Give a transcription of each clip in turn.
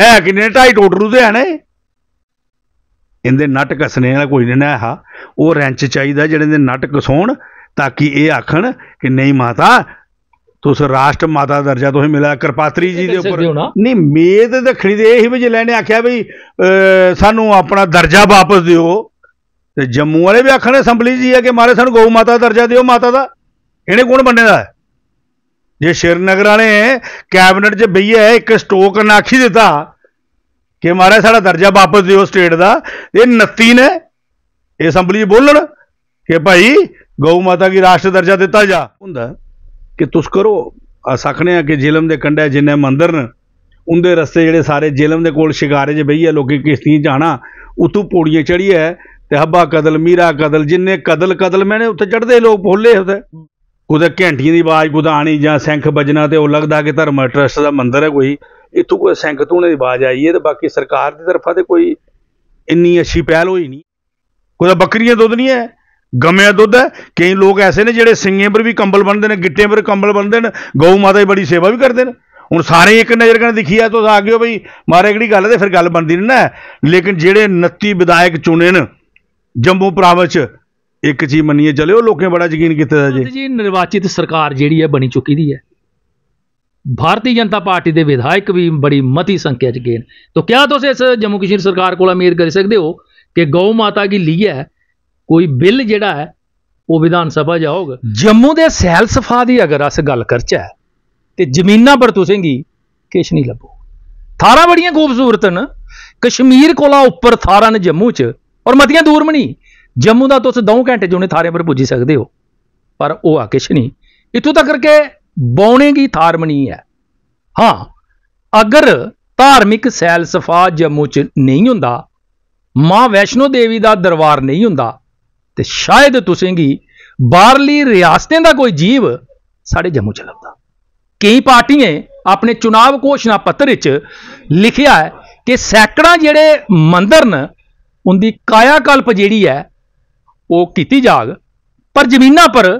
ਹੈ ਕਿੰਨੇ ਢਾਈ ਟੋਟਲ ਲੁਧਿਆਣੇ ਇਹਦੇ ਨਟ ਕਸਨੇ ਵਾਲਾ ਕੋਈ ਨਹੀਂ ਨਾ ਹਾ ਉਹ ਰੈਂਚ ਚਾਹੀਦਾ ਜਿਹੜੇ ਦੇ ਨਟ ਕਸੋਣ ਤਾਂ ਕਿ ਇਹ ਆਖਣ ਕਿ ਨਹੀਂ ਮਾਤਾ ਤੁਸ ਰਾਸ਼ਟਰ ਮਾਤਾ ਦਰਜਾ ਤੁਸੀਂ ਮਿਲਿਆ ਕਰਪਾਤਰੀ ਜੀ ਦੇ ਉੱਪਰ ਨਹੀਂ ਮੇਦ ਦੱਖਣੀ ਦੇ ਇਹੀ ਵੀ ਲੈਣੇ ਆਖਿਆ ਵੀ ਸਾਨੂੰ ਆਪਣਾ ਦਰਜਾ ਵਾਪਸ ਦਿਓ ਤੇ ਜੰਮੂ ਵਾਲੇ ਵੀ ਆਖਣ ਅਸੈਂਬਲੀ ਜੀ ਆ ਕਿ ਮਾਰੇ ਸਾਨੂੰ ਗਊ ਮਾਤਾ ਦਰਜਾ ਦਿਓ ਮਾਤਾ ਦਾ ਇਹਨੇ ਕੌਣ ਬੰਨੇ ਦਾ ਜੇ ਸ਼ੇਰਨਗਰ ਵਾਲੇ ਕੈਬਨਟ 'ਚ ਬਈਏ ਇੱਕ ਸਟੋਕ ਨਾਖੀ ਦਿੱਤਾ ਕਿ ਮਾਰੇ ਸਾਡਾ ਦਰਜਾ ਵਾਪਸ ਦਿਓ ਸਟੇਟ ਦਾ ਇਹ 29 ਨੇ ਅਸੈਂਬਲੀ 'ਚ ਬੋਲਣ ਕਿ ਭਾਈ ਗਊ ਮਾਤਾ ਕੀ ਰਾਸ਼ਟਰ ਦਰਜਾ ਦਿੱਤਾ ਜਾ ਹੁੰਦਾ ਕਿ ਤੁਸ ਕਰੋ ਅਸਖਣੇ ਆ ਕਿ ਜ਼ਿਲਮ ਦੇ ਕੰਡੇ ਜਿੰਨੇ ਮੰਦਰ ਨੇ ਉਹਦੇ ਰਸਤੇ ਜਿਹੜੇ ਸਾਰੇ ਜ਼ਿਲਮ ਦੇ ਕੋਲ ਸ਼ਿਕਾਰੇ 'ਚ ਬਈਏ ਲੋਕੀ ਕਿਸਤੀ ਜਾਣਾ ਉਤੋਂ ਪੌੜੀਆਂ ਚੜੀਏ ਤੇ ਹੱਬਾ ਕਦਲ ਮੀਰਾ ਕਦਲ ਜਿੰਨੇ ਕਦਲ ਕਦਲ ਮੈਨੇ ਉੱਥੇ ਚੜਦੇ ਲੋਕ ਭੋਲੇ ਹੁੰਦੇ ਉਹਦੇ ਘੰਟੀਆਂ ਦੀ ਆਵਾਜ਼ ਗੁਦਾਣੀ ਜਾਂ ਸੈਂਖ ਵੱਜਣਾ ਤੇ ਉਹ ਲੱਗਦਾ ਕਿ ਧਰਮ ਟਰਸਟ ਦਾ ਮੰਦਿਰ ਹੈ ਕੋਈ ਇਤੋਂ ਕੋਈ ਸੈਂਖ ਧੂਣੇ ਦੀ ਆਵਾਜ਼ ਆਈ ਹੈ ਤੇ ਬਾਕੀ ਸਰਕਾਰ ਦੀ ਤਰਫਾ ਤੇ ਕੋਈ ਇੰਨੀ ਅੱਛੀ ਪਹਿਲ ਹੋਈ ਨਹੀਂ ਕੋਈ ਬੱਕਰੀਆਂ ਦੁੱਧ ਨਹੀਂ ਹੈ ਗਮਿਆ ਦੁੱਧ ਹੈ ਕਈ ਲੋਕ ਐਸੇ ਨੇ ਜਿਹੜੇ ਸਿੰਘੇ ਪਰ ਵੀ ਕੰਬਲ ਬੰਨਦੇ ਨੇ ਗਿੱਟੇ ਪਰ ਕੰਬਲ ਬੰਨਦੇ ਨੇ ਗਊ ਮਾਤਾ ਦੀ ਬੜੀ ਸੇਵਾ ਵੀ ਕਰਦੇ ਨੇ ਹੁਣ ਸਾਰੇ ਇੱਕ ਨਜ਼ਰ ਕਰਨ ਦਿਖੀ ਆ ਤੁਸੀਂ ਆ ਗਿਓ ਬਈ ਮਾਰੇ ਕਿਹੜੀ ਗੱਲ ਤੇ ਫਿਰ ਗੱਲ ਬਣਦੀ ਨਹੀਂ ਨਾ ਲੇਕਿਨ ਜਿਹੜੇ 29 ਵਿਧਾਇਕ ਚੁਣੇ ਨੇ ਜੰਮੂ ਪ੍ਰਾਵਚ ਇੱਕ ਚੀਜ਼ ਮੰਨੀਏ ਚਲਿਓ ਲੋਕਾਂ ਬੜਾ ਯਕੀਨ ਕੀਤਾ ਦਾ ਜੀ ਜੀ ਨਿਰਵਾਚਿਤ ਸਰਕਾਰ ਜਿਹੜੀ ਹੈ ਬਣੀ ਚੁੱਕੀ ਦੀ ਹੈ ਭਾਰਤੀ ਜਨਤਾ ਪਾਰਟੀ ਦੇ ਵਿਧਾਇਕ ਵੀ ਬੜੀ ਮਤੀ ਸੰਖਿਆ ਚ ਗਏ ਤਾਂ ਕਿਆ ਤੁਸੀਂ ਇਸ ਜੰਮੂ ਕਸ਼ਮੀਰ ਸਰਕਾਰ ਕੋਲ ਉਮੀਦ ਕਰ ਸਕਦੇ ਹੋ ਕਿ ਗਊ ਮਾਤਾ ਕੀ ਲਈ ਹੈ ਕੋਈ ਬਿੱਲ ਜਿਹੜਾ ਹੈ ਉਹ ਵਿਧਾਨ ਸਭਾ ਜਾਊਗਾ ਜੰਮੂ ਦੇ ਸੈਲ ਸਫਾ ਦੀ ਅਗਰ ਅਸ ਗੱਲ ਕਰਚਾ ਤੇ ਜ਼ਮੀਨਾਂ ਪਰ ਤੁਸੀਂ ਕੀ ਕਿਛ ਨਹੀਂ ਲੱਭੋ ਥਾਰਾ ਬੜੀਆਂ ਖੂਬਸੂਰਤ ਨੇ ਕਸ਼ਮੀਰ ਕੋਲਾ ਉੱਪਰ ਥਾਰਾ ਨੇ ਜੰਮੂ ਚ ਔਰ ਮਤੀਆਂ ਦੂਰ ਮਣੀ ਜੰਮੂ ਦਾ ਤੁਸੀਂ 2 ਘੰਟੇ ਜੁਨੇ ਥਾਰੇ ਪਰ ਪੁੱਜੀ ਸਕਦੇ ਹੋ ਪਰ ਉਹ ਆ ਕਿਛ ਨਹੀਂ ਇਤੋਂ ਤੱਕ ਕਰਕੇ ਬੌਣੇ ਦੀ ਥਾਰਮਣੀ ਹੈ ਹਾਂ ਅਗਰ ਧਾਰਮਿਕ ਸੈਲ ਸਫਾ ਜੰਮੂ ਚ ਨਹੀਂ ਹੁੰਦਾ ਮਾਂ ਵੈਸ਼ਨੋ ਦੇਵੀ ਦਾ ਦਰਬਾਰ ਨਹੀਂ ਹੁੰਦਾ ਤੇ ਸ਼ਾਇਦ ਤੁਸੀਂ ਕੀ ਬਾਹਰਲੀ ਰਿਆਸਤਾਂ ਦਾ ਕੋਈ ਜੀਵ ਸਾਡੇ ਜੰਮੂ ਚ ਲੱਗਦਾ ਕਈ ਪਾਰਟੀਆਂ ਆਪਣੇ ਚੋਣ ਘੋਸ਼ਣਾ ਪੱਤਰ ਵਿੱਚ ਲਿਖਿਆ ਹੈ ਕਿ ਸੈਕੜਾ ਜਿਹੜੇ ਮੰਦਰ ਨੇ ਉਹਦੀ ਕਾਇਆ ਕਲਪ ਜਿਹੜੀ ਹੈ ਉਹ ਕੀਤੀ ਜਾਗ ਪਰ ਜ਼ਮੀਨਾਂ ਪਰ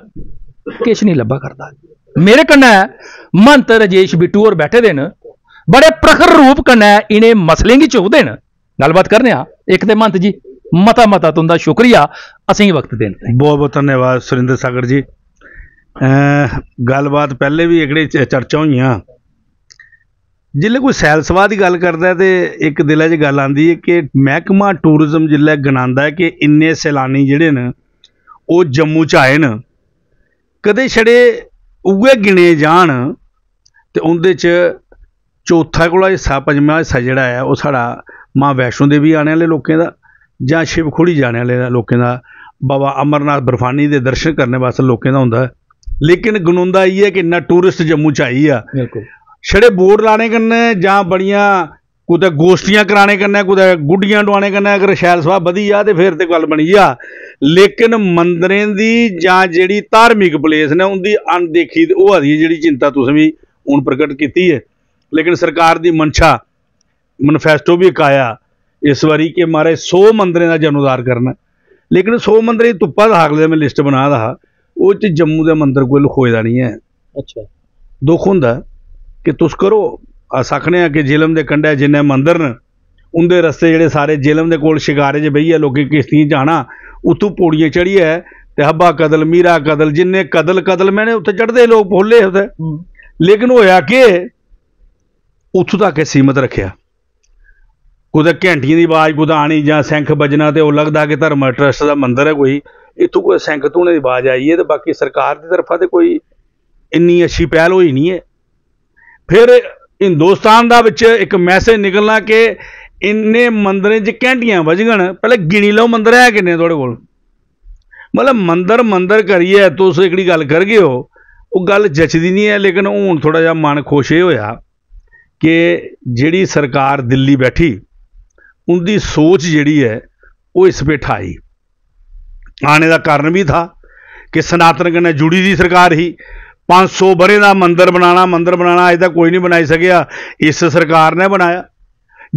ਕਿਛ ਨਹੀਂ ਲੱਭਾ ਕਰਦਾ ਮੇਰੇ ਕੰਨਾਂ ਮੰਤ ਰਜੇਸ਼ ਬਿੱਟੂ ਔਰ ਬੈਠੇ ਦੇ ਨੇ ਬੜੇ ਪ੍ਰਖਰ ਰੂਪ ਕੰਨਾਂ ਇਹਨੇ ਮਸਲੇ ਕੀ ਚੋਦੇ ਨੇ ਗੱਲਬਾਤ ਕਰਨੇ ਆ ਇੱਕ ਤੇ ਮੰਤ ਜੀ ਮਤਾ ਮਤਾ ਤੁੰਦਾ ਸ਼ੁਕਰੀਆ ਅਸੀਂ ਵਕਤ ਦੇਣ ਤੇ ਬਹੁਤ ਬਹੁਤ ਧੰਨਵਾਦ ਸੁਰਿੰਦਰ ਸਾਗਰ ਜੀ ਗੱਲਬਾਤ ਪਹਿਲੇ ਵੀ ਇਕੜੇ ਚਰਚਾ ਹੋਈਆਂ ਜਿੱਲੇ ਕੋਈ ਸੈਲਸਵਾ ਦੀ ਗੱਲ ਕਰਦਾ ਤੇ ਇੱਕ ਦਿਲਾਂ 'ਚ ਗੱਲ ਆਂਦੀ ਹੈ ਕਿ ਮਹਿਕਮਾ ਟੂਰਿਜ਼ਮ ਜਿੱਲੇ ਗਣਾਉਂਦਾ ਕਿ ਇੰਨੇ ਸੈਲਾਨੀ ਜਿਹੜੇ ਨੇ ਉਹ ਜੰਮੂ 'ਚ ਆਏ ਨੇ ਕਦੇ ਛੜੇ ਉਹੇ ਗਿਣੇ ਜਾਣ ਤੇ ਉਹਦੇ 'ਚ ਚੌਥਾ ਕੋਲਾ ਹਿੱਸਾ ਪੰਜਵਾਂ ਹਿੱਸਾ ਜਿਹੜਾ ਹੈ ਉਹ ਸਾਡਾ ਮਾਂ ਵੈਸ਼ਨੂ ਦੇਵੀ ਆਣੇ ਵਾਲੇ ਲੋਕਾਂ ਦਾ ਜਾਂ ਸ਼ਿਵ ਖੁੜੀ ਜਾਣੇ ਵਾਲੇ ਲੋਕਾਂ ਦਾ ਬਾਬਾ ਅਮਰਨਾਥ ਬਰਫਾਨੀ ਦੇ ਦਰਸ਼ਨ ਕਰਨ ਵਾਸਤੇ ਲੋਕਾਂ ਦਾ ਹੁੰਦਾ ਲੇਕਿਨ ਗਨੁੰਦਾ ਇਹ ਹੈ ਕਿ ਇੰਨਾ ਟੂਰਿਸਟ ਜੰਮੂ ਚ ਆਈ ਆ ਬਿਲਕੁਲ ਛੜੇ ਬੋਰਡ ਲਾਣੇ ਕਰਨੇ ਜਾਂ ਬੜੀਆਂ ਕੁਤੇ ਗੋਸ਼ਟੀਆਂ ਕਰਾਣੇ ਕਰਨੇ ਕੁਤੇ ਗੁੱਡੀਆਂ ਡਵਾਣੇ ਕਰਨੇ ਅਗਰ ਸ਼ੈਲ ਸਵਾ ਵਧੀ ਆ ਤੇ ਫਿਰ ਤੇ ਗੱਲ ਬਣੀ ਆ ਲੇਕਿਨ ਮੰਦਰਾਂ ਦੀ ਜਾਂ ਜਿਹੜੀ ਧਾਰਮਿਕ ਪਲੇਸ ਨੇ ਉਹਦੀ ਅਣਦੇਖੀ ਉਹ ਆਦੀ ਜਿਹੜੀ ਚਿੰਤਾ ਤੁਸੀਂ ਵੀ ਹੁਣ ਪ੍ਰਗਟ ਕੀਤੀ ਹੈ ਲੇਕਿਨ ਸਰਕਾਰ ਦੀ ਮਨਸ਼ਾ ਮੈਨੀਫੈਸਟੋ ਵੀ ਕਾਇਆ ਇਸ ਵਾਰੀ ਕਿ ਮਾਰੇ 100 ਮੰਦਰਾਂ ਦਾ ਜਨੂਦਾਰ ਕਰਨਾ ਲੇਕਿਨ 100 ਮੰਦਰਾਂ ਦੀ ਧੁੱਪਾ ਦਾ ਹਾਕਲੇ ਮੈਂ ਲਿਸਟ ਬਣਾ ਦਾ ਉਹ ਚ ਜੰਮੂ ਦੇ ਮੰਦਰ ਕੋਲ ਖੋਏ ਨਹੀਂ ਹੈ ਅੱਛਾ ਦੁੱਖ ਹੁੰਦਾ ਕਿ ਤੁਸਕਰੋ ਸਕਨੇ ਆ ਕਿ ਜ਼ਿਲਮ ਦੇ ਕੰਢੇ ਜਿੰਨੇ ਮੰਦਰ ਨੇ ਉਹਦੇ ਰਸਤੇ ਜਿਹੜੇ ਸਾਰੇ ਜ਼ਿਲਮ ਦੇ ਕੋਲ ਸ਼ਿਕਾਰੇ 'ਚ ਬਈਏ ਲੋਕੀ ਕਿਸ਼ਤੀਆਂ ਜਾਣਾ ਉਤੋਂ ਪੌੜੀਆਂ ਚੜੀ ਹੈ ਤੇ ਹੱਬਾ ਕਦਲ ਮੀਰਾ ਕਦਲ ਜਿੰਨੇ ਕਦਲ ਕਦਲ ਮੈਨੇ ਉੱਥੇ ਚੜਦੇ ਲੋਕ ਭੋਲੇ ਹੁੰਦੇ ਲੇਕਿਨ ਹੋਇਆ ਕਿ ਉੱਥੋਂ ਤੱਕ ਸੀਮਤ ਰੱਖਿਆ ਉਹਦੇ ਘੰਟੀਆਂ ਦੀ ਆਵਾਜ਼ ਗੁਦਾਣੀ ਜਾਂ ਸੈਂਖ ਵੱਜਣਾ ਤੇ ਉਹ ਲੱਗਦਾ ਕਿ ਧਰਮ ਟਰਸਟ ਦਾ ਮੰਦਿਰ ਹੈ ਕੋਈ ਇੱਥੋਂ ਕੋਈ ਸੈਂਖ ਧੂਣੇ ਦੀ ਆਵਾਜ਼ ਆਈ ਹੈ ਤੇ ਬਾਕੀ ਸਰਕਾਰ ਦੀ ਤਰਫਾ ਤੇ ਕੋਈ ਇੰਨੀ ਅੱਛੀ ਪਹਿਲ ਹੋਈ ਨਹੀਂ ਹੈ ਫਿਰ ਹਿੰਦੁਸਤਾਨ ਦਾ ਵਿੱਚ ਇੱਕ ਮੈਸੇਜ ਨਿਕਲਣਾ ਕਿ ਇੰਨੇ ਮੰਦਰਾਂ 'ਚ ਕੈਂਡੀਆਂ ਵਜਗਣ ਪਹਿਲੇ ਗਿਣੀ ਲਓ ਮੰਦਰ ਹੈ ਕਿੰਨੇ ਤੁਹਾਡੇ ਕੋਲ ਮਤਲਬ ਮੰਦਰ ਮੰਦਰ ਕਰੀਏ ਤੁਸੀਂ ਇਕੜੀ ਗੱਲ ਕਰ ਗਏ ਹੋ ਉਹ ਗੱਲ ਜਚਦੀ ਨਹੀਂ ਹੈ ਲੇਕਿਨ ਹੁਣ ਥੋੜਾ ਜਿਹਾ ਮਨ ਖੁਸ਼ੇ ਹੋਇਆ ਕਿ ਜਿਹੜੀ ਸਰਕਾਰ ਦਿੱਲੀ ਬੈਠੀ ਉਹਦੀ ਸੋਚ ਜਿਹੜੀ ਹੈ ਉਹ ਇਸ ਬਿਠਾਈ ਆਣੇ ਦਾ ਕਾਰਨ ਵੀ ਥਾ ਕਿ ਸਨਾਤਨ ਕਨੇ ਜੁੜੀ ਦੀ ਸਰਕਾਰ ਹੀ 500 ਬਰੇ ਦਾ ਮੰਦਿਰ ਬਣਾਣਾ ਮੰਦਿਰ ਬਣਾਣਾ ਅਜੇ ਤੱਕ ਕੋਈ ਨਹੀਂ ਬਣਾਈ ਸਕਿਆ ਇਸ ਸਰਕਾਰ ਨੇ ਬਣਾਇਆ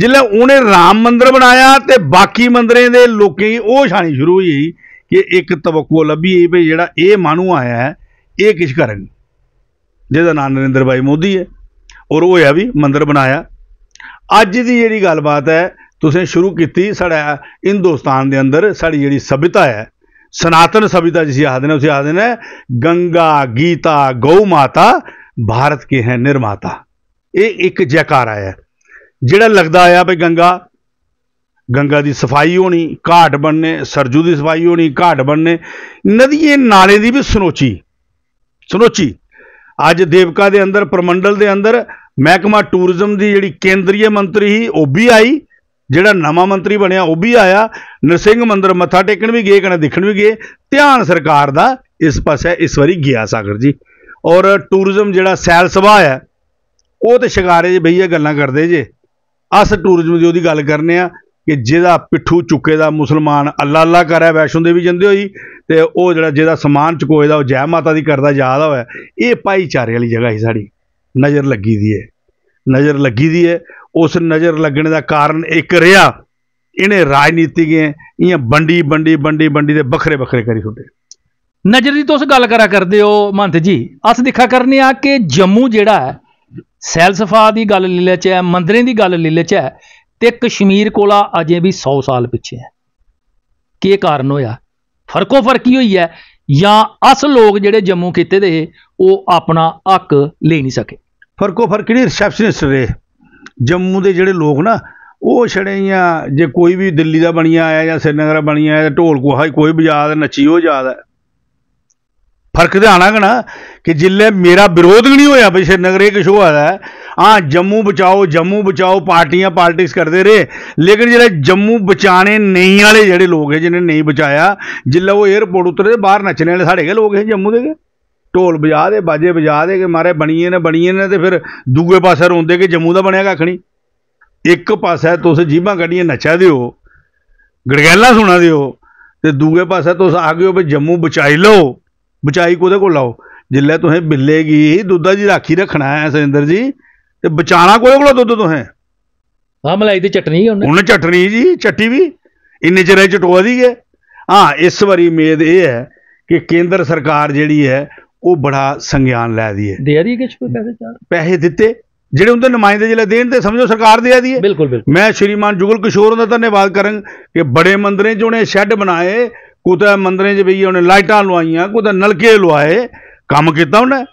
ਜਿੱਲੇ ਉਹਨੇ ਰਾਮ ਮੰਦਿਰ ਬਣਾਇਆ ਤੇ ਬਾਕੀ ਮੰਦਰਾਂ ਦੇ ਲੋਕੀ ਉਹ ਛਾਣੀ ਸ਼ੁਰੂ ਹੋਈ ਕਿ ਇੱਕ ਤਵਕੂ ਲੱਭੀ ਵੀ ਜਿਹੜਾ ਇਹ ਮਾਨੂ ਆਇਆ ਹੈ ਇਹ ਕਿਛ ਕਰਨ ਜਿਹਦਾ ਨਾਮ ਨਰਿੰਦਰ ਭਾਈ ਮੋਦੀ ਹੈ ਔਰ ਉਹ ਹੈ ਵੀ ਮੰਦਿਰ ਬਣਾਇਆ ਅੱਜ ਦੀ ਜਿਹੜੀ ਗੱਲਬਾਤ ਹੈ ਤੁਸੀਂ ਸ਼ੁਰੂ ਕੀਤੀ ਸਾਡਾ ਹਿੰਦੁਸਤਾਨ ਦੇ ਅੰਦਰ ਸਾਡੀ ਜਿਹੜੀ ਸਭਿਤਾ ਹੈ सनातन सभ्यता जिसे याद है उसे याद है गंगा गीता गौ माता भारत के हैं ਨਿਰਮਾਤਾ ਇਹ ਇੱਕ ਜੈਕਾਰਾ ਹੈ ਜਿਹੜਾ ਲੱਗਦਾ ਆ ਵੀ ਗੰਗਾ ਗੰਗਾ ਦੀ ਸਫਾਈ ਹੋਣੀ ਘਾਟ ਬਣਨੇ ਸਰਜੂ ਦੀ ਸਫਾਈ ਹੋਣੀ ਘਾਟ ਬਣਨੇ ਨਦੀਏ ਨਾਲੇ ਦੀ ਵੀ ਸਨੋਚੀ ਸਨੋਚੀ ਅੱਜ ਦੇਵਕਾ ਦੇ ਅੰਦਰ ਪ੍ਰਮੰਡਲ ਦੇ ਅੰਦਰ ਮਹਿਕਮਾ ਟੂਰਿਜ਼ਮ ਦੀ ਜਿਹੜੀ ਕੇਂਦਰੀ ਮੰਤਰੀ ਸੀ ਉਹ ਵੀ ਆਈ ਜਿਹੜਾ ਨਵਾਂ ਮੰਤਰੀ ਬਣਿਆ ਉਹ ਵੀ ਆਇਆ ਨਰਸਿੰਘ ਮੰਦਰ ਮੱਥਾ ਟੇਕਣ ਵੀ ਗਏ ਕਣਾ ਦੇਖਣ ਵੀ ਗਏ ਧਿਆਨ ਸਰਕਾਰ ਦਾ ਇਸ ਪਾਸੇ ਇਸ ਵਾਰੀ ਗਿਆ ਸਾਗਰ ਜੀ ਔਰ ਟੂਰਿਜ਼ਮ ਜਿਹੜਾ ਸੈਲ ਸਭਾ ਹੈ ਉਹ ਤੇ ਸ਼ਿਕਾਰੇ ਜੀ ਬਈਏ ਗੱਲਾਂ ਕਰਦੇ ਜੇ ਅਸ ਟੂਰਿਜ਼ਮ ਦੀ ਉਹਦੀ ਗੱਲ ਕਰਨੇ ਆ ਕਿ ਜਿਹਦਾ ਪਿੱਠੂ ਚੁੱਕੇ ਦਾ ਮੁਸਲਮਾਨ ਅੱਲਾ ਅੱਲਾ ਕਰਿਆ ਵੈਸ਼ਨੂ ਦੇਵੀ ਜਾਂਦੇ ਹੋਈ ਤੇ ਉਹ ਜਿਹੜਾ ਜਿਹਦਾ ਸਮਾਨ ਚੁਕੋਏ ਦਾ ਉਹ ਜੈ ਮਾਤਾ ਦੀ ਕਰਦਾ ਯਾਦ ਹੋਇਆ ਇਹ ਭਾਈਚਾਰੇ ਵਾਲੀ ਜਗ੍ਹਾ ਹੀ ਸਾਡੀ ਨਜ਼ਰ ਲੱਗੀ ਦੀ ਹੈ ਨਜ਼ਰ ਲੱਗੀ ਦੀ ਹੈ ਉਸ ਨਜ਼ਰ ਲੱਗਣ ਦਾ ਕਾਰਨ ਇੱਕ ਰਿਹਾ ਇਹਨੇ ਰਾਜਨੀਤਿਕ ਇਹ ਬੰਡੀ ਬੰਡੀ ਬੰਡੀ ਬੰਡੀ ਦੇ ਵੱਖਰੇ ਵੱਖਰੇ ਕਰੀ ਛੁੱਟੇ ਨਜ਼ਰ ਦੀ ਤੁਸੀਂ ਗੱਲ ਕਰਾ ਕਰਦੇ ਹੋ ਮੰਤ ਜੀ ਅਸ ਦਿਖਾ ਕਰਨੇ ਆ ਕਿ ਜੰਮੂ ਜਿਹੜਾ ਹੈ ਸੈਲਸਫਾ ਦੀ ਗੱਲ ਲੈ ਚ ਹੈ ਮੰਦਰਾਂ ਦੀ ਗੱਲ ਲੈ ਚ ਹੈ ਤੇ ਕਸ਼ਮੀਰ ਕੋਲਾ ਅਜੇ ਵੀ 100 ਸਾਲ ਪਿੱਛੇ ਹੈ ਕੀ ਕਾਰਨ ਹੋਇਆ ਫਰਕੋ ਫਰਕੀ ਹੋਈ ਹੈ ਜਾਂ ਅਸ ਲੋਕ ਜਿਹੜੇ ਜੰਮੂ ਕੀਤੇ ਦੇ ਉਹ ਆਪਣਾ ਹੱਕ ਲੈ ਨਹੀਂ ਸਕੇ ਫਰਕੋ ਫਰਕੀ ਨਹੀਂ ਰਿਸੈਪਸ਼ਨਿਸਟ ਰਹੇ ਜੰਮੂ ਦੇ ਜਿਹੜੇ ਲੋਕ ਨਾ ਉਹ ਛੜੀਆਂ ਜੇ ਕੋਈ ਵੀ ਦਿੱਲੀ ਦਾ ਬਣਿਆ ਆਇਆ ਜਾਂ ਸ੍ਰੀਨਗਰ ਬਣਿਆ ਆਇਆ ਢੋਲ ਕੋਹਾ ਕੋਈ ਬਜਾਦ ਦੇ ਨੱਚੀ ਹੋ ਜਾਦਾ ਫਰਕ ਤੇ ਆਣਾ ਕਿ ਨਾ ਕਿ ਜਿੱਲੇ ਮੇਰਾ ਵਿਰੋਧ ਨਹੀਂ ਹੋਇਆ ਬਈ ਸ੍ਰੀਨਗਰ ਇਹ ਕਿਸ਼ੋ ਆਦਾ ਆ ਜੰਮੂ ਬਚਾਓ ਜੰਮੂ ਬਚਾਓ ਪਾਰਟੀਆਂ ਪੋਲਿਟਿਕਸ ਕਰਦੇ ਰਹੇ ਲੇਕਿਨ ਜਿਹੜੇ ਜੰਮੂ ਬਚਾਣੇ ਨਹੀਂ ਵਾਲੇ ਜਿਹੜੇ ਲੋਕ ਹੈ ਜਿਨ੍ਹਾਂ ਨਹੀਂ ਬਚਾਇਆ ਜਿੱਲੇ ਉਹ 에어ਪੋਰਟ ਉਤਰੇ ਬਾਹਰ ਨੱਚਣੇ ਵਾਲੇ ਸਾਡੇ ਕੇ ਲੋਕ ਹੈ ਜੰਮੂ ਦੇ ਢੋਲ ਵਜਾ ਦੇ ਬਾਜੇ ਵਜਾ ਦੇ ਕਿ ਮਾਰੇ ਬਣੀਏ ਨੇ ਬਣੀਏ ਨੇ ਤੇ ਫਿਰ ਦੂਗੇ ਪਾਸੇ ਰੋਂਦੇ ਕਿ ਜੰਮੂ ਦਾ ਬਣਿਆ ਕੱਖ ਨਹੀਂ ਇੱਕ ਪਾਸਾ ਤੁਸੀਂ ਜੀਭਾਂ ਗੱਡੀਆਂ ਨੱਚਾ ਦਿਓ ਗੜਗੈਲਾ ਸੁਣਾ ਦਿਓ ਤੇ ਦੂਗੇ ਪਾਸੇ ਤੁਸੀਂ ਆਗਿਓ ਵੀ ਜੰਮੂ ਬਚਾਈ ਲਓ ਬਚਾਈ ਕੋਦੇ ਕੋਲ ਲਾਓ ਜਿੱਲੇ ਤੁਸੀਂ ਬਿੱਲੇਗੀ ਦੁੱਧਾ ਜੀ ਰਾਖੀ ਰੱਖਣਾ ਹੈ ਸਿੰਦਰ ਜੀ ਤੇ ਬਚਾਣਾ ਕੋਦੇ ਕੋਲ ਦੁੱਧ ਤੁਸੀਂ ਆ ਮਲਾਈ ਦੀ ਚਟਨੀ ਉਹਨੇ ਉਹਨੇ ਚਟਨੀ ਜੀ ਚੱਟੀ ਵੀ ਇੰਨੇ ਚਿਰੇ ਚਟੋਆ ਦੀ ਹੈ ਹਾਂ ਇਸ ਵਾਰੀ ਉਮੀਦ ਇਹ ਹੈ ਕਿ ਕੇਂਦਰ ਸਰਕਾਰ ਜਿਹੜੀ ਹੈ ਉਹ ਬੜਾ ਸੰਗਿਆਨ ਲੈ ਦੀਏ ਹੈ ਦੇ ਰਹੀ ਕੋਈ ਪੈਸੇ ਚਾਹ ਪੈਸੇ ਦਿੱਤੇ ਜਿਹੜੇ ਉਹਦੇ ਨੁਮਾਇੰਦੇ ਜਿਹੜਾ ਦੇਣ ਤੇ ਸਮਝੋ ਸਰਕਾਰ ਦੇ ਆਦੀ ਹੈ ਬਿਲਕੁਲ ਬਿਲਕੁਲ ਮੈਂ ਸ਼੍ਰੀਮਾਨ ਜੁਗਲ ਕਿਸ਼ੋਰ ਦਾ ਧੰਨਵਾਦ ਕਰਾਂ ਕਿ ਬੜੇ ਮੰਦਰੇ ਚ ਉਹਨੇ ਸ਼ੈੱਡ ਬਣਾਏ ਕੋਤਾ ਮੰਦਰੇ ਚ ਬਈ ਉਹਨੇ ਲਾਈਟਾਂ ਲਵਾਈਆਂ ਕੋਤਾ ਨਲਕੇ ਲਵਾਏ ਕੰਮ ਕੀਤਾ ਉਹਨੇ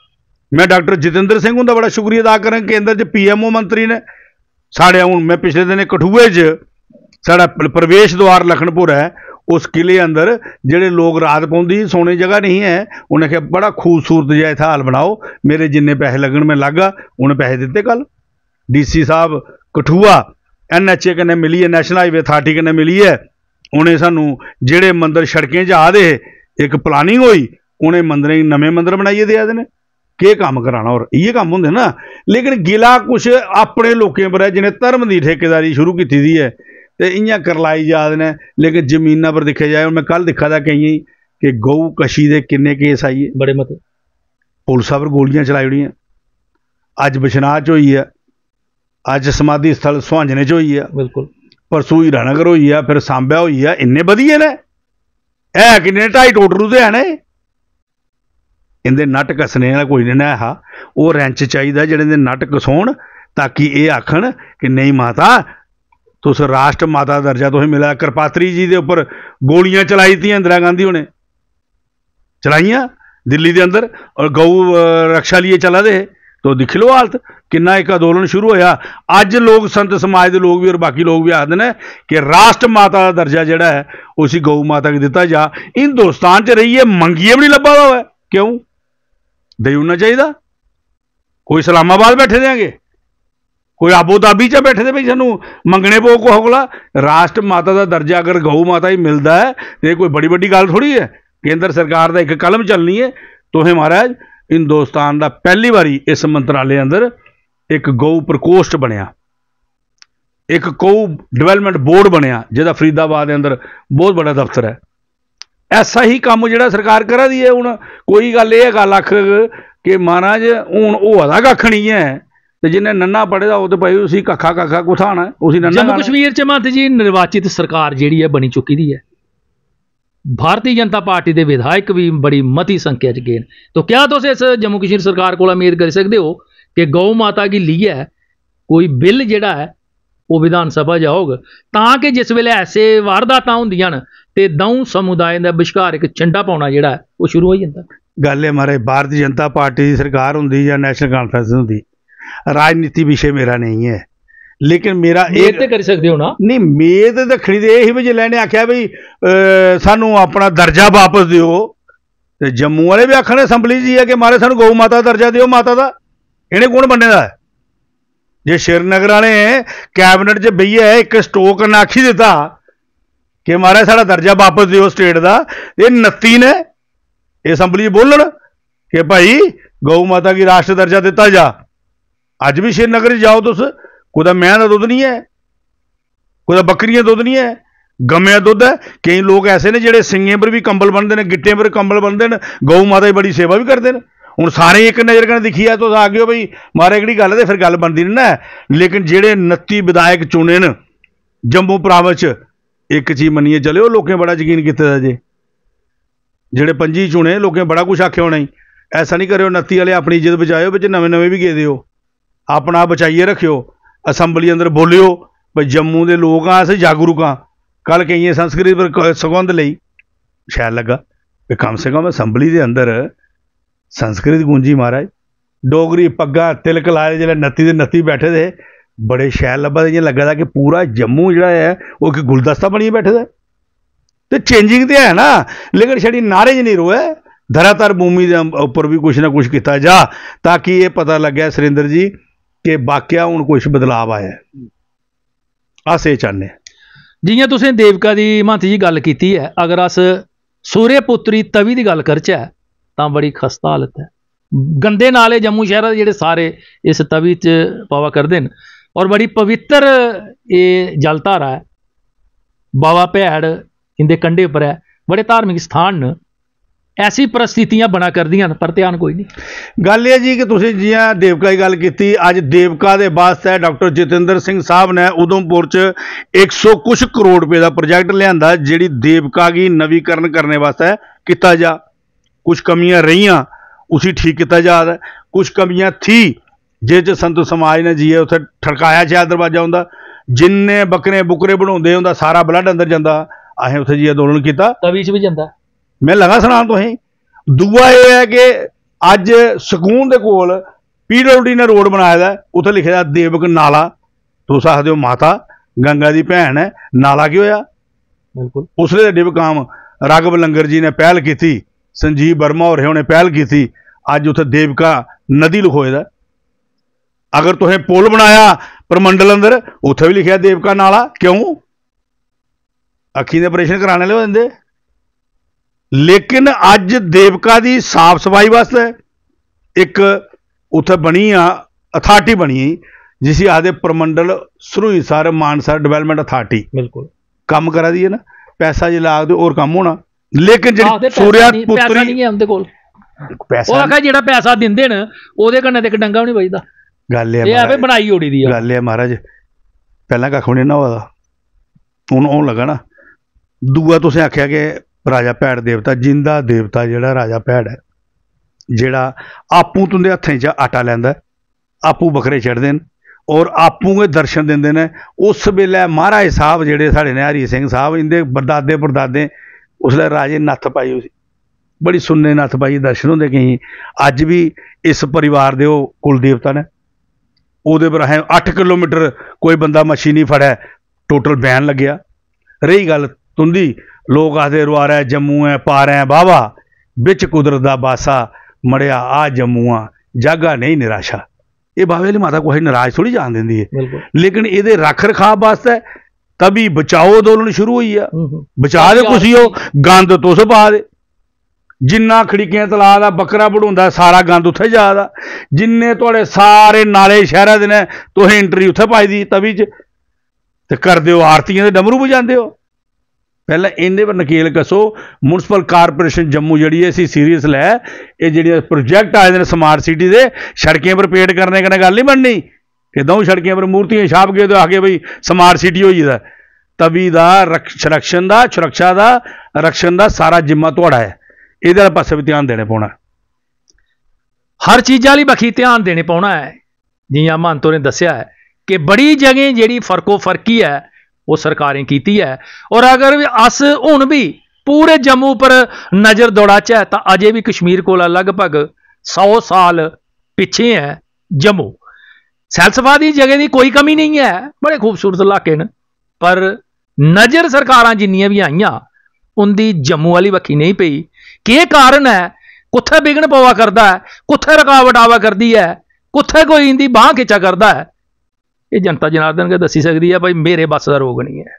ਮੈਂ ਡਾਕਟਰ ਜਤਿੰਦਰ ਸਿੰਘ ਉਹਦਾ ਬੜਾ ਸ਼ੁਕਰੀਆ ਅਦਾ ਕਰਾਂ ਕੇਂਦਰ ਚ ਪੀਐਮਓ ਮੰਤਰੀ ਨੇ ਸਾੜਿਆ ਹੁਣ ਮੈਂ ਪਿਛਲੇ ਦਿਨੇ ਕਠੂਏ ਚ ਸਾਡਾ ਪ੍ਰਵੇਸ਼ ਦੁਆਰ ਲਖਨਪੁਰ ਹੈ ਉਸ ਕਿਲੇ ਅੰਦਰ ਜਿਹੜੇ ਲੋਕ ਰਾਤ ਪਾਉਂਦੀ ਸੋਨੇ ਜਗ੍ਹਾ ਨਹੀਂ ਹੈ ਉਹਨੇ ਕਿਹਾ ਬੜਾ ਖੂਬਸੂਰਤ ਜਿਹਾ ਇਥਾ ਹਾਲ ਬਣਾਓ ਮੇਰੇ ਜਿੰਨੇ ਪੈਸੇ ਲੱਗਣ ਮੈਂ ਲੱਗਾ ਉਹਨੇ ਪੈਸੇ ਦਿੱਤੇ ਕੱਲ ਡੀਸੀ ਸਾਹਿਬ ਕਠੂਆ ਐਨਐਚਏ ਕਨੇ ਮਿਲੀ ਹੈ ਨੈਸ਼ਨਲ ਹਾਈਵੇ ਅਥਾਰਟੀ ਕਨੇ ਮਿਲੀ ਹੈ ਉਹਨੇ ਸਾਨੂੰ ਜਿਹੜੇ ਮੰਦਰ ਸੜਕਾਂ 'ਚ ਆ ਦੇ ਇੱਕ ਪਲਾਨਿੰਗ ਹੋਈ ਉਹਨੇ ਮੰਦਰੇ ਨਵੇਂ ਮੰਦਰ ਬਣਾਈਏ ਦੇ ਆਦੇ ਨੇ ਕੇ ਕੰਮ ਕਰਾਣਾ ਔਰ ਇਹ ਕੰਮ ਹੁੰਦੇ ਨਾ ਲੇਕਿਨ ਗਿਲਾ ਕੁਛ ਆਪਣੇ ਲੋਕਾਂ ਪਰ ਹੈ ਜਿਹਨੇ ਧਰਮ ਦੀ ਠੇਕੇਦਾਰੀ ਸ਼ੁਰੂ ਕੀਤੀ ਦੀ ਹੈ ਤੇ ਕਰ ਕਰਲਾਈ ਜਾਂਦ ਨੇ ਲੇਕਿਨ ਜ਼ਮੀਨਾਂ ਪਰ ਦਿਖਿਆ ਜਾਏ ਮੈਂ ਕੱਲ ਦਿਖਾਦਾ ਕਈ ਕਿ ਗਉ ਕਸ਼ੀ ਦੇ ਕਿੰਨੇ ਕੇਸ ਆਈਏ ਬੜੇ ਮਤ ਪੁਲਿਸ ਆਵਰ ਗੋਲੀਆਂ ਚਲਾਈ ਉੜੀਆਂ ਅੱਜ ਬਿਸ਼ਨਾਹ ਚ ਹੋਈ ਆ ਅੱਜ ਸਮਾਦੀ ਸਥਲ ਸੁਹਾਂਜਨੇ ਚ ਹੋਈ ਆ ਬਿਲਕੁਲ ਪਰਸੂ ਹੀ ਰਾਣਾਗਰ ਹੋਈ ਆ ਫਿਰ ਸਾਂਬਿਆ ਹੋਈ ਆ ਇੰਨੇ ਵਧੀਏ ਨੇ ਇਹ ਕਿੰਨੇ ਢਾਈ ਟੋਟਰੂ ਦੇ ਨੇ ਇਹਦੇ ਨਟ ਕਸਨੇ ਵਾਲਾ ਕੋਈ ਨਹੀਂ ਨਾ ਹਾ ਉਹ ਰੈਂਚ ਚਾਹੀਦਾ ਜਿਹੜੇ ਨੇ ਨਟ ਕਸੋਣ ਤਾਂ ਕਿ ਇਹ ਆਖਣ ਕਿ ਨਹੀਂ ਮਾਤਾ तो उस राष्ट्र माता दा दर्जा तुसें मिला करपात्री जी के उपर गोलियां चलाई दी इंदिरा गांधी होने चलाइया दिल्ली के अंदर और गौ रक्षा लिए चला दे तो दिक्खी लो हालत कि इक अंदोलन शुरू होया अज्ज लोग संत समाज के लोग भी और बाकी लोग भी आखते न कि राष्ट्र माता का दर्जा जेह्ड़ा ऐ उसी गौ माता गी दित्ता जा हिंदुस्तान च रेहियै मंगियै बी निं लब्भा दा क्यों देई ओड़ना चाहिदा कोई इस्लामाबाद बैठे देंगे ਕੋਈ ਆਬੋ ਦਾਬੀ ਚ ਬੈਠੇ ਤੇ ਬਈ ਸਾਨੂੰ ਮੰਗਣੇ ਪੋ ਕੋ ਹੋਗਲਾ ਰਾਸ਼ਟਰ ਮਾਤਾ ਦਾ ਦਰਜਾ ਅਗਰ ਗਊ ਮਾਤਾ ਹੀ ਮਿਲਦਾ ਹੈ ਤੇ ਕੋਈ ਬੜੀ ਵੱਡੀ ਗੱਲ ਥੋੜੀ ਹੈ ਕੇਂਦਰ ਸਰਕਾਰ ਦਾ ਇੱਕ ਕਲਮ ਚੱਲਣੀ ਹੈ ਤੋਹੇ ਮਹਾਰਾਜ ਹਿੰਦੁਸਤਾਨ ਦਾ ਪਹਿਲੀ ਵਾਰੀ ਇਸ ਮੰਤਰਾਲੇ ਅੰਦਰ ਇੱਕ ਗਊ ਪ੍ਰਕੋਸ਼ਟ ਬਣਿਆ ਇੱਕ ਗਊ ਡਿਵੈਲਪਮੈਂਟ ਬੋਰਡ ਬਣਿਆ ਜਿਹਦਾ ਫਰੀਦਾਬਾਦ ਦੇ ਅੰਦਰ ਬਹੁਤ ਵੱਡਾ ਦਫ਼ਤਰ ਹੈ ਐਸਾ ਹੀ ਕੰਮ ਜਿਹੜਾ ਸਰਕਾਰ ਕਰਾ ਦੀ ਹੈ ਹੁਣ ਕੋਈ ਗੱਲ ਇਹ ਹੈ ਗੱਲ ਅੱਖ ਕਿ ਮਹਾਰਾਜ ਹੁਣ ਉਹ ਆਦਾ ਕੱਖ ਹੈ ਤੇ ਜਿਹਨੇ ਨੰਨਾ ਪੜਿਆ ਉਹ ਤੇ ਭਾਈ ਤੁਸੀਂ ਕੱਖਾ ਕੱਖਾ ਕੁਥਾਣਾ ਤੁਸੀਂ ਨੰਨਾ ਜੰਮੂ ਕਸ਼ਮੀਰ ਚ ਮਤ ਜੀ ਨਿਰਵਾਚਿਤ ਸਰਕਾਰ ਜਿਹੜੀ ਹੈ ਬਣੀ ਚੁੱਕੀ ਦੀ ਹੈ ਭਾਰਤੀ ਜਨਤਾ ਪਾਰਟੀ ਦੇ ਵਿਧਾਇਕ ਵੀ ਬੜੀ ਮਤੀ ਸੰਖਿਆ ਚ ਗਏ ਤਾਂ ਕਿਆ ਤੁਸੀਂ ਇਸ ਜੰਮੂ ਕਸ਼ਮੀਰ ਸਰਕਾਰ ਕੋਲ ਉਮੀਦ ਕਰ ਸਕਦੇ ਹੋ ਕਿ ਗਊ ਮਾਤਾ ਕੀ ਲਈ ਹੈ ਕੋਈ ਬਿੱਲ ਜਿਹੜਾ ਹੈ ਉਹ ਵਿਧਾਨ ਸਭਾ ਜਾਊਗਾ ਤਾਂ ਕਿ ਜਿਸ ਵੇਲੇ ਐਸੇ ਵਾਰਦਾਤਾਂ ਹੁੰਦੀਆਂ ਨੇ ਤੇ ਦਉ ਸਮੁਦਾਇ ਦੇ ਵਿਚਕਾਰ ਇੱਕ ਚੰਡਾ ਪਾਉਣਾ ਜਿਹੜਾ ਉਹ ਸ਼ੁਰੂ ਹੋ ਜਾਂਦਾ ਗੱਲ ਹੈ ਮਾਰੇ ਭਾਰਤੀ ਜਨਤਾ ਪਾਰਟੀ ਦੀ ਸਰਕਾਰ ਹੁੰਦੀ ਜਾਂ ਨੈਸ਼ਨਲ ਕਾਨਫਰੰਸ ਹੁੰਦੀ ਰਾਜਨੀਤੀ ਵਿਸ਼ੇ ਮੇਰਾ ਨਹੀਂ ਹੈ ਲੇਕਿਨ ਮੇਰਾ ਇਹ ਤੇ ਕਰ ਸਕਦੇ ਹੋ ਨਾ ਨਹੀਂ ਮੇਦ ਦਖੜੀ ਦੇ ਇਹ ਵਜੇ ਲੈਣੇ ਆਖਿਆ ਬਈ ਸਾਨੂੰ ਆਪਣਾ ਦਰਜਾ ਵਾਪਸ ਦਿਓ ਤੇ ਜੰਮੂ ਵਾਲੇ ਵੀ ਆਖਣ ਅਸੈਂਬਲੀ ਜੀ ਹੈ ਕਿ ਮਾਰੇ ਸਾਨੂੰ ਗਊ ਮਾਤਾ ਦਰਜਾ ਦਿਓ ਮਾਤਾ ਦਾ ਇਹਨੇ ਕੌਣ ਬੰਨੇ ਦਾ ਜੇ ਸ਼ੇਰਨਗਰ ਵਾਲੇ ਕੈਬਨਿਟ 'ਚ ਬਈਏ ਇੱਕ ਸਟੋਕ ਨਾ ਆਖੀ ਦਿੱਤਾ ਕਿ ਮਾਰੇ ਸਾਡਾ ਦਰਜਾ ਵਾਪਸ ਦਿਓ ਸਟੇਟ ਦਾ ਇਹ 29 ਨੇ ਇਹ ਅਸੈਂਬਲੀ ਬੋਲਣ ਕਿ ਭਾਈ ਗਊ ਮਾਤਾ ਕੀ ਰਾਸ਼ਟਰ ਦਰਜਾ ਦਿੱਤਾ ਜਾ ਅੱਜ ਵੀ ਸ਼ੇਨਗਰ ਜਾਓ ਤੁਸੀਂ ਕੋਈ ਤਾਂ ਮੈਂ ਦਾ ਦੁੱਧ ਨਹੀਂ ਹੈ ਕੋਈ ਤਾਂ ਬੱਕਰੀਆਂ ਦੁੱਧ ਨਹੀਂ ਹੈ ਗਮਿਆ ਦੁੱਧ ਹੈ ਕਈ ਲੋਕ ਐਸੇ ਨੇ ਜਿਹੜੇ ਸਿੰਘੇ ਪਰ ਵੀ ਕੰਬਲ ਬੰਨਦੇ ਨੇ ਗਿੱਟੇ ਪਰ ਕੰਬਲ ਬੰਨਦੇ ਨੇ ਗਊ ਮਾਤਾ ਦੀ ਬੜੀ ਸੇਵਾ ਵੀ ਕਰਦੇ ਨੇ ਹੁਣ ਸਾਰੇ ਇੱਕ ਨਜ਼ਰ ਕਰਨ ਦਿਖੀ ਆ ਤੁਸੀਂ ਆ ਗਿਓ ਬਈ ਮਾਰੇ ਕਿਹੜੀ ਗੱਲ ਤੇ ਫਿਰ ਗੱਲ ਬਣਦੀ ਨਾ ਲੇਕਿਨ ਜਿਹੜੇ 29 ਵਿਧਾਇਕ ਚੁਣੇ ਨੇ ਜੰਮੂ ਪ੍ਰਾਵਚ ਇੱਕ ਚੀ ਮੰਨੀਏ ਚਲਿਓ ਲੋਕੇ ਬੜਾ ਯਕੀਨ ਕੀਤਾ ਦਾ ਜੇ ਜਿਹੜੇ 25 ਚੁਣੇ ਲੋਕੇ ਬੜਾ ਕੁਝ ਆਖਿਆ ਹੋਣਾ ਐਸਾ ਨਹੀਂ ਕਰਿਓ 29 ਵਾਲੇ ਆਪਣੀ ਇੱਜ਼ਤ ਬਚਾਇਓ ਵਿੱਚ ਨਵੇਂ ਨਵੇਂ ਵੀ ਗੇ ਦਿਓ अपना ਬਚਾਈਏ ਰੱਖਿਓ ਅਸੈਂਬਲੀ ਅੰਦਰ ਬੋਲਿਓ ਵੀ ਜੰਮੂ ਦੇ ਲੋਕ हाँ ਅਸੀਂ ਜਾਗਰੂਕ ਆ ਕੱਲ ਕਈਏ ਸੰਸਕ੍ਰਿਤ ਪਰ ਸੁਗੰਧ ਲਈ ਸ਼ਾਇਦ ਲੱਗਾ ਵੀ ਕਮ ਸੇ ਕਮ ਅਸੈਂਬਲੀ ਦੇ ਅੰਦਰ ਸੰਸਕ੍ਰਿਤ ਗੂੰਜੀ ਮਹਾਰਾਜ डोगरी पग्गा तिलक लाए जल्द नत्ती नत्ती बैठे दे बड़े शैल लगा दे इ'यां कि पूरा जम्मू जेह्ड़ा है ओह् इक गुलदस्ता बनिए बैठे दा ते चेंजिंग तो है ना लेकिन छड़ी नारे च निं रोऐ धरातर भूमि उपर भी कुछ ना कुछ किया जा ताकि पता लगे सुरेंद्र जी ਕਿ ਵਾਕਿਆ ਹੁਣ ਕੁਝ ਬਦਲਾਅ ਆਇਆ ਆਸੇ ਚਾਹਨੇ ਜਿਵੇਂ ਤੁਸੀਂ ਦੇਵਕਾ ਦੀ ਮਹੰਤੀ ਜੀ ਗੱਲ ਕੀਤੀ ਹੈ ਅਗਰ ਅਸ ਸੂਰੇ ਪੁੱਤਰੀ ਤਵੀ ਦੀ ਗੱਲ ਕਰਚਾ ਤਾਂ ਬੜੀ ਖਸਤਾ ਹਾਲਤ ਹੈ ਗੰਦੇ ਨਾਲੇ ਜੰਮੂ ਸ਼ਹਿਰ ਦੇ ਜਿਹੜੇ ਸਾਰੇ ਇਸ ਤਵੀ 'ਚ ਪਾਵਾ ਕਰਦੇ ਨੇ ਔਰ ਬੜੀ ਪਵਿੱਤਰ ਇਹ ਜਲ ਧਾਰਾ ਹੈ ਬਾਵਾ ਭੈੜ ਇਹਦੇ ਕੰਢੇ ਉੱਪਰ ਹੈ ਬੜੇ ਧਾਰਮਿਕ ਸਥਾਨ ਨੇ ਐਸੀ ਪ੍ਰਸਥਿਤੀਆਂ ਬਣਾ ਕਰਦੀਆਂ ਪਰ ਧਿਆਨ ਕੋਈ ਨਹੀਂ ਗੱਲ ਇਹ ਜੀ ਕਿ ਤੁਸੀਂ ਜੀਆਂ ਦੇਵਕਾ ਦੀ ਗੱਲ ਕੀਤੀ ਅੱਜ ਦੇਵਕਾ ਦੇ ਵਾਸਤੇ ਡਾਕਟਰ ਜਤਿੰਦਰ ਸਿੰਘ ਸਾਹਿਬ ਨੇ ਉਦੋਂਪੁਰ 'ਚ 100 ਕੁਛ ਕਰੋੜ ਰੁਪਏ ਦਾ ਪ੍ਰੋਜੈਕਟ ਲਿਆਂਦਾ ਜਿਹੜੀ ਦੇਵਕਾ ਦੀ ਨਵੀਕਰਨ ਕਰਨੇ ਵਾਸਤੇ ਕੀਤਾ ਜਾ ਕੁਝ ਕਮੀਆਂ ਰਹੀਆਂ ਉਸੇ ਠੀਕ ਕੀਤਾ ਜਾ ਰਿਹਾ ਕੁਝ ਕਮੀਆਂ ਥੀ ਜੇ ਚ ਸੰਤ ਸਮਾਜ ਨੇ ਜੀਏ ਉੱਥੇ ਠੜਕਾਇਆ ਜਾ ਦਰਵਾਜ਼ਾ ਹੁੰਦਾ ਜਿੰਨੇ ਬੱਕਰੇ ਬੁਕਰੇ ਬਣਾਉਂਦੇ ਹੁੰਦਾ ਸਾਰਾ ਬਲੱਡ ਅੰਦਰ ਜਾਂਦਾ ਆਹੇ ਉੱਥੇ ਜੀ ਅਦੋਲਨ ਕੀਤਾ ਚ ਵੀ ਜਾਂਦਾ ਮੈਂ ਲਗਾ ਸੁਣਾਉਂ ਤੁਸੀਂ ਦੂਆ ਇਹ ਹੈ ਕਿ ਅੱਜ ਸਕੂਨ ਦੇ ਕੋਲ ਪੀਡਬਲਡੀ ਨੇ ਰੋਡ ਬਣਾਇਆ ਦਾ ਉੱਥੇ ਲਿਖਿਆ ਦੇਵਕ ਨਾਲਾ ਤੁਸੀਂ ਆਖਦੇ ਹੋ ਮਾਤਾ ਗੰਗਾ ਦੀ ਭੈਣ ਹੈ ਨਾਲਾ ਕਿ ਹੋਇਆ ਬਿਲਕੁਲ ਉਸਲੇ ਦੇ ਕਾਮ ਰਾਗਵ ਲੰਗਰ ਜੀ ਨੇ ਪਹਿਲ ਕੀਤੀ ਸੰਜੀਵ ਵਰਮਾ ਹੋਰੇ ਉਹਨੇ ਪਹਿਲ ਕੀਤੀ ਅੱਜ ਉੱਥੇ ਦੇਵਕਾ ਨਦੀ ਲਿਖੋਏ ਦਾ ਅਗਰ ਤੁਸੀਂ ਪੁਲ ਬਣਾਇਆ ਪਰਮੰਡਲ ਅੰਦਰ ਉੱਥੇ ਵੀ ਲਿਖਿਆ ਦੇਵਕਾ ਨਾਲਾ ਕਿਉਂ ਅੱਖੀਂ ਦੇ ਆਪਰੇਸ਼ਨ ਕਰਾਣੇ ਲਿਓ ਦਿੰਦੇ ਲੇਕਿਨ ਅੱਜ ਦੇਵਕਾ ਦੀ ਸਾਫ ਸਫਾਈ ਵਾਸਤੇ ਇੱਕ ਉੱਥੇ ਬਣੀ ਆ ਅਥਾਰਟੀ ਬਣੀ ਜਿਸ ਆਦੇ ਪ੍ਰਮੰਡਲ ਸਾਰ ਮਾਨਸਰ ਡਿਵੈਲਪਮੈਂਟ ਅਥਾਰਟੀ ਬਿਲਕੁਲ ਕੰਮ ਕਰਾ ਦੀ ਹੈ ਨਾ ਪੈਸਾ ਜੇ ਲਾਗਦੇ ਦੇ ਹੋਰ ਕੰਮ ਹੋਣਾ ਲੇਕਿਨ ਜਿਹੜੀ ਸੂਰਿਆ ਪੁੱਤਰੀ ਪੈਸਾ ਨਹੀਂ ਹੈ ਉਹਦੇ ਕੋਲ ਪੈਸਾ ਉਹ ਆਖਾ ਜਿਹੜਾ ਪੈਸਾ ਦਿੰਦੇ ਨੇ ਉਹਦੇ ਕੰਨੇ ਤੇ ਇੱਕ ਡੰਗਾ ਵੀ ਨਹੀਂ ਵੱਜਦਾ ਗੱਲ ਹੈ ਇਹ ਆਪੇ ਬਣਾਈ ਓੜੀ ਦੀ ਗੱਲ ਹੈ ਮਹਾਰਾਜ ਪਹਿਲਾਂ ਕੱਖ ਨਹੀਂ ਨਾ ਹੋਦਾ ਹੁਣ ਉਹ ਲੱਗਣਾ ਨਾ ਦੂਆ ਤੁਸੀਂ ਆਖਿਆ ਕਿ ਰਾਜਾ ਭੈੜ ਦੇਵਤਾ ਜਿੰਦਾ ਦੇਵਤਾ ਜਿਹੜਾ ਰਾਜਾ ਭੈੜ ਹੈ ਜਿਹੜਾ ਆਪੂ ਤੁੰਦੇ ਹੱਥੇ 'ਚ ਆਟਾ ਲੈਂਦਾ ਆਪੂ ਬਖਰੇ ਛੱਡਦੇ ਨੇ ਔਰ ਆਪੂ ਇਹ ਦਰਸ਼ਨ ਦਿੰਦੇ ਨੇ ਉਸ ਵੇਲੇ ਮਹਾਰਾਜ ਸਾਹਿਬ ਜਿਹੜੇ ਸਾਡੇ ਨੇ ਹਰੀ ਸਿੰਘ ਸਾਹਿਬ ਇਹਦੇ ਬਰਦਾਦੇ ਪਰਦਾਦੇ ਉਸਲੇ ਰਾਜੇ ਨੱਥ ਪਾਈ ਹੋਈ ਸੀ ਬੜੀ ਸੁੰਨੇ ਨੱਥ ਪਾਈ ਦਰਸ਼ਨ ਹੁੰਦੇ ਕਿ ਅੱਜ ਵੀ ਇਸ ਪਰਿਵਾਰ ਦੇ ਉਹ ਕੁਲ ਦੇਵਤਾ ਨੇ ਉਹਦੇ ਪਰ ਹੈ 8 ਕਿਲੋਮੀਟਰ ਕੋਈ ਬੰਦਾ ਮਸ਼ੀਨੀ ਫੜਿਆ ਟੋਟਲ ਬੈਨ ਲੱਗਿਆ ਰਹੀ ਗੱਲ ਤੁੰਦੀ ਲੋਕ ਆਦੇ रोआरै ਜੰਮੂ ਐ पारै ਬਾਵਾ ਵਿੱਚ ਕੁਦਰਤ ਦਾ ਬਾਸਾ ਮੜਿਆ ਆ ਜੰਮੂਆ ਜਾਗਾ ਨਹੀਂ ਨਿਰਾਸ਼ਾ ਇਹ ਬਾਵੇ ਵਾਲੀ ਮਾਤਾ ਕੋਈ ਨਰਾਜ਼ ਥੋੜੀ ਜਾਣ ਦਿੰਦੀ ਹੈ ਲੇਕਿਨ ਇਹਦੇ ਰੱਖ ਰਖਾਵ ਵਾਸਤੇ ਤਬੀ ਬਚਾਓ ਅੰਦੋਲਨ ਸ਼ੁਰੂ ਹੋਈ ਆ ਬਚਾ ਦੇ ਕੁਸੀ ਉਹ ਗੰਦ ਤੁਸ ਪਾ ਦੇ ਜਿੰਨਾ ਖੜੀਕੀਆਂ ਤਲਾ ਦਾ ਬੱਕਰਾ ਬੜਾਉਂਦਾ ਸਾਰਾ ਗੰਦ ਉੱਥੇ ਜਾਦਾ ਜਿੰਨੇ ਤੁਹਾਡੇ ਸਾਰੇ ਨਾਲੇ ਸ਼ਹਿਰਾਂ ਦੇ ਨੇ ਤੁਸੀਂ ਇੰਟਰੀ ਉੱਥੇ ਪਾਈ ਦੀ ਤਬੀ 'ਚ ਤੇ ਕਰਦੇ ਹੋ ਆਰਤੀਆਂ ਦੇ ਡਮਰੂ ਵਜਾਉਂਦੇ ਹੋ ਪਹਿਲਾਂ ਇਹਦੇ ਪਰ ਨਕੇਲ ਕਸੋ ਮਿਊਨਿਸਪਲ ਕਾਰਪੋਰੇਸ਼ਨ ਜੰਮੂ ਜਿਹੜੀ ਐ ਸੀ ਸੀਰੀਅਸ ਲੈ ਇਹ ਜਿਹੜੇ ਪ੍ਰੋਜੈਕਟ ਆਏ ਨੇ ਸਮਾਰਟ ਸਿਟੀ ਦੇ ਸੜਕਾਂ ਪਰ ਪੇਟ ਕਰਨੇ ਕਨੇ ਗੱਲ ਨਹੀਂ ਬਣਨੀ ਕਿਦਾਂ ਸੜਕਾਂ ਪਰ ਮੂਰਤੀਆਂ ਛਾਪ ਕੇ ਤੇ ਕੇ ਬਈ ਸਮਾਰਟ ਸਿਟੀ ਹੋ ਜੀਦਾ ਤਵੀ ਦਾ ਸੁਰੱਖਣ ਦਾ ਸੁਰੱਖਿਆ ਦਾ ਰੱਖਣ ਦਾ ਸਾਰਾ ਜ਼ਿੰਮਾ ਤੁਹਾਡਾ ਹੈ ਇਹਦੇ ਨਾਲ ਪਾਸੇ ਵੀ ਧਿਆਨ ਦੇਣੇ ਪਉਣਾ ਹਰ ਚੀਜ਼ਾਂ ਲਈ ਬਖੀ ਧਿਆਨ ਦੇਣੇ ਪਉਣਾ ਹੈ ਜਿਵੇਂ ਮਹੰਤੋ ਨੇ ਦੱਸਿਆ ਹੈ ਕਿ ਬੜੀ ਜਗ੍ਹਾ ਜਿਹੜੀ ਫਰਕੋ ਫਰਕੀ ਹੈ ਉਹ ਸਰਕਾਰਾਂ ਕੀਤੀ ਹੈ ਔਰ ਅਗਰ ਅਸ ਹੁਣ ਵੀ ਪੂਰੇ ਜੰਮੂ ਪਰ ਨਜ਼ਰ ਦੌੜਾਚਾ ਤਾਂ ਅਜੇ ਵੀ ਕਸ਼ਮੀਰ ਕੋਲ ਲਗਭਗ 100 ਸਾਲ ਪਿੱਛੇ ਹੈ ਜੰਮੂ ਸੈਲਸਫਾ ਦੀ ਜਗ੍ਹਾ ਦੀ ਕੋਈ ਕਮੀ ਨਹੀਂ ਹੈ ਬੜੇ ਖੂਬਸੂਰਤ ਇਲਾਕੇ ਨੇ ਪਰ ਨਜ਼ਰ ਸਰਕਾਰਾਂ ਜਿੰਨੀਆਂ ਵੀ ਆਈਆਂ ਉਹਦੀ ਜੰਮੂ ਵਾਲੀ ਵਕੀ ਨਹੀਂ ਪਈ ਕੀ ਕਾਰਨ ਹੈ ਕੁੱਥੇ ਵਿਗਣ ਪਵਾ ਕਰਦਾ ਹੈ ਕੁੱਥੇ ਰੁਕਾਵਟ ਆਵਾ ਕਰਦੀ ਹੈ ਕੁੱਥੇ ਕੋਈ ਇੰਦੀ ਬਾਹ ਖਿੱਚਾ ਕਰਦਾ ਹੈ ਇਹ ਜਨਤਾ ਜਨਾਰਦਨ ਕੇ ਦੱਸੀ ਸਕਦੀ ਹੈ ਭਾਈ ਮੇਰੇ ਬਸ ਦਾ ਰੋਗ ਨਹੀਂ ਹੈ